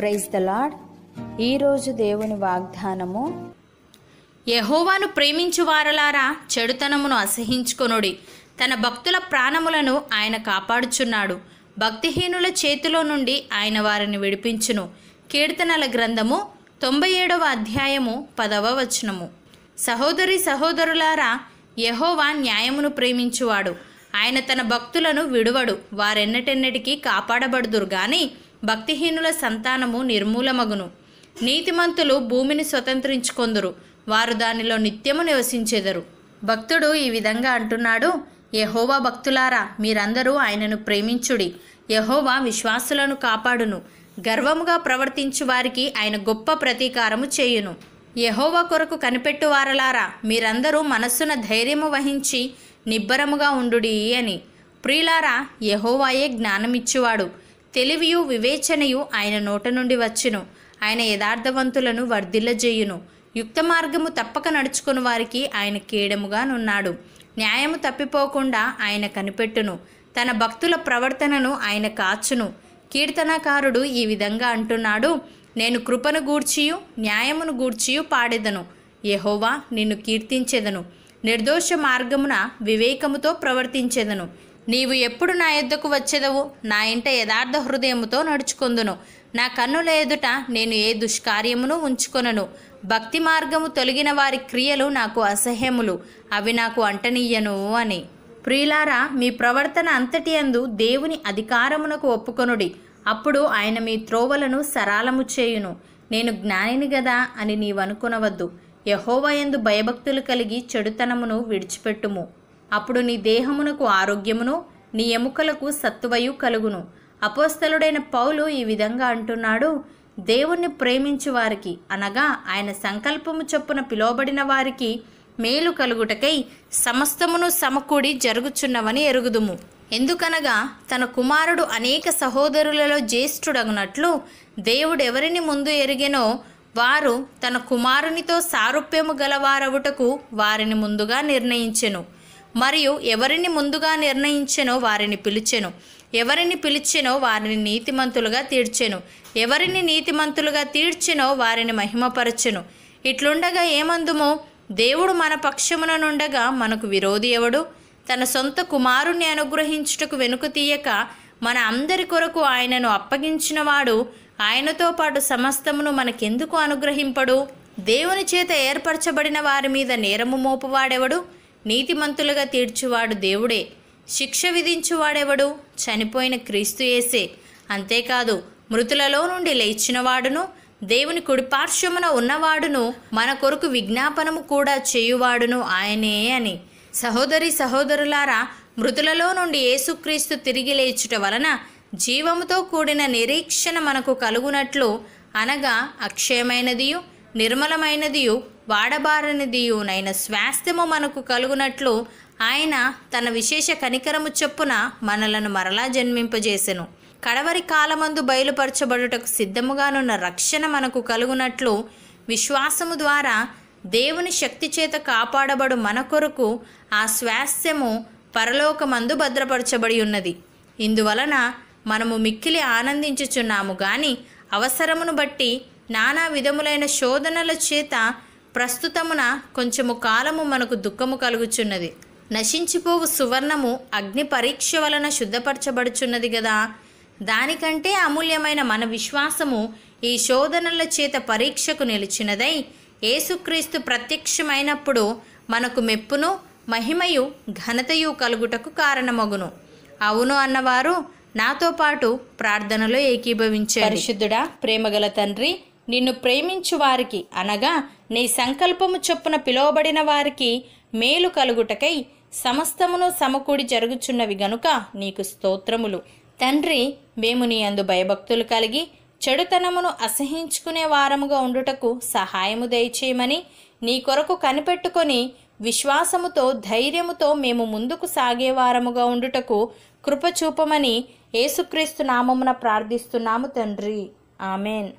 praise the lord ఈరోజు దేవుని వాగ్దానము యహోవాను వారలారా చెడుతనమును అసహించుకొనుడి తన భక్తుల ప్రాణములను ఆయన కాపాడుచున్నాడు భక్తిహీనుల చేతిలో నుండి ఆయన వారిని విడిపించును కీర్తనల గ్రంథము తొంభై ఏడవ అధ్యాయము పదవ వచనము సహోదరి సహోదరులారా యహోవా న్యాయమును ప్రేమించువాడు ఆయన తన భక్తులను విడువడు వారెన్నటెన్నటికీ కాపాడబడుదురు గాని భక్తిహీనుల సంతానము నిర్మూలమగును నీతిమంతులు భూమిని స్వతంత్రించుకొందురు వారు దానిలో నిత్యము నివసించెదరు భక్తుడు ఈ విధంగా అంటున్నాడు యహోవా భక్తులారా మీరందరూ ఆయనను ప్రేమించుడి యహోవా విశ్వాసులను కాపాడును గర్వముగా ప్రవర్తించు వారికి ఆయన గొప్ప ప్రతీకారము చేయును యహోవా కొరకు కనిపెట్టు వారలారా మీరందరూ మనస్సున ధైర్యము వహించి నిబ్బరముగా ఉండుడి అని ప్రియులారా యహోవాయే జ్ఞానమిచ్చువాడు తెలివియు వివేచనయు ఆయన నోట నుండి వచ్చును ఆయన యథార్థవంతులను వర్ధిల్లజేయును యుక్త మార్గము తప్పక నడుచుకుని వారికి ఆయన కీడముగానున్నాడు న్యాయము తప్పిపోకుండా ఆయన కనిపెట్టును తన భక్తుల ప్రవర్తనను ఆయన కాచును కీర్తనకారుడు ఈ విధంగా అంటున్నాడు నేను కృపను గూర్చియు న్యాయమును గూర్చియు పాడెదను యహోవా నిన్ను కీర్తించెదను నిర్దోష మార్గమున వివేకముతో ప్రవర్తించెదను నీవు ఎప్పుడు నా ఎద్దకు వచ్చేదవు నా ఇంట యథార్థ హృదయముతో నడుచుకుందును నా కన్నుల ఎదుట నేను ఏ దుష్కార్యమును ఉంచుకొనను భక్తి మార్గము తొలగిన వారి క్రియలు నాకు అసహ్యములు అవి నాకు అంటనీయను అని ప్రియులారా మీ ప్రవర్తన అంతటి అందు దేవుని అధికారమునకు ఒప్పుకొనుడి అప్పుడు ఆయన మీ త్రోవలను సరాలము చేయును నేను జ్ఞానిని గదా అని నీవనుకునవద్దు యహోవయందు భయభక్తులు కలిగి చెడుతనమును విడిచిపెట్టుము అప్పుడు నీ దేహమునకు ఆరోగ్యమును నీ ఎముకలకు సత్తువయు కలుగును అపోస్తలుడైన పౌలు ఈ విధంగా అంటున్నాడు దేవుణ్ణి ప్రేమించు వారికి అనగా ఆయన సంకల్పము చొప్పున పిలువబడిన వారికి మేలు కలుగుటకై సమస్తమును సమకూడి జరుగుచున్నవని ఎరుగుదుము ఎందుకనగా తన కుమారుడు అనేక సహోదరులలో జ్యేష్ఠుడగునట్లు దేవుడెవరిని ముందు ఎరిగెనో వారు తన కుమారునితో సారూప్యము గలవారవుటకు వారిని ముందుగా నిర్ణయించెను మరియు ఎవరిని ముందుగా నిర్ణయించెనో వారిని పిలిచెను ఎవరిని పిలిచెనో వారిని నీతిమంతులుగా తీర్చెను ఎవరిని నీతిమంతులుగా తీర్చెనో వారిని మహిమపరచెను ఇట్లుండగా ఏమందుమో దేవుడు మన పక్షమున నుండగా మనకు విరోధి ఎవడు తన సొంత కుమారుణ్ణి అనుగ్రహించుటకు వెనుక తీయక మన అందరి కొరకు ఆయనను అప్పగించినవాడు ఆయనతో పాటు సమస్తమును మనకెందుకు అనుగ్రహింపడు దేవుని చేత ఏర్పరచబడిన వారి మీద నేరము మోపువాడెవడు నీతిమంతులుగా తీర్చువాడు దేవుడే శిక్ష విధించువాడెవడు చనిపోయిన క్రీస్తు యేసే అంతేకాదు మృతులలో నుండి లేచినవాడును దేవుని కుడిపార్శ్వమున ఉన్నవాడును మన కొరకు విజ్ఞాపనము కూడా చేయువాడును ఆయనే అని సహోదరి సహోదరులారా మృతులలో నుండి యేసుక్రీస్తు తిరిగి లేచుట వలన జీవముతో కూడిన నిరీక్షణ మనకు కలుగునట్లు అనగా అక్షయమైనదియు నిర్మలమైనదియు వాడబారనిదియునైన స్వాస్థ్యము మనకు కలుగునట్లు ఆయన తన విశేష కనికరము చొప్పున మనలను మరలా జన్మింపజేసెను కడవరి కాలమందు బయలుపరచబడుటకు సిద్ధముగానున్న రక్షణ మనకు కలుగునట్లు విశ్వాసము ద్వారా దేవుని శక్తి చేత కాపాడబడు మన కొరకు ఆ స్వాస్థ్యము పరలోకమందు భద్రపరచబడి ఉన్నది ఇందువలన మనము మిక్కిలి ఆనందించుచున్నాము గాని అవసరమును బట్టి నానా విధములైన శోధనల చేత ప్రస్తుతమున కొంచెము కాలము మనకు దుఃఖము కలుగుచున్నది నశించిపోవు సువర్ణము అగ్ని పరీక్ష వలన శుద్ధపరచబడుచున్నది కదా దానికంటే అమూల్యమైన మన విశ్వాసము ఈ శోధనల చేత పరీక్షకు నిలిచినదై ఏసుక్రీస్తు ప్రత్యక్షమైనప్పుడు మనకు మెప్పును మహిమయు ఘనతయు కలుగుటకు కారణమగును అవును అన్నవారు నాతో పాటు ప్రార్థనలో ఏకీభవించారు పరిశుద్ధుడా ప్రేమగల తండ్రి నిన్ను ప్రేమించు వారికి అనగా నీ సంకల్పము చొప్పున పిలువబడిన వారికి మేలు కలుగుటకై సమస్తమును సమకూడి జరుగుచున్నవి గనుక నీకు స్తోత్రములు తండ్రి మేము నీ అందు భయభక్తులు కలిగి చెడుతనమును అసహించుకునే వారముగా ఉండుటకు సహాయము దయచేయమని నీ కొరకు కనిపెట్టుకొని విశ్వాసముతో ధైర్యముతో మేము ముందుకు సాగేవారముగా ఉండుటకు కృపచూపమని ఏసుక్రీస్తు నామమున ప్రార్థిస్తున్నాము తండ్రి ఆమెన్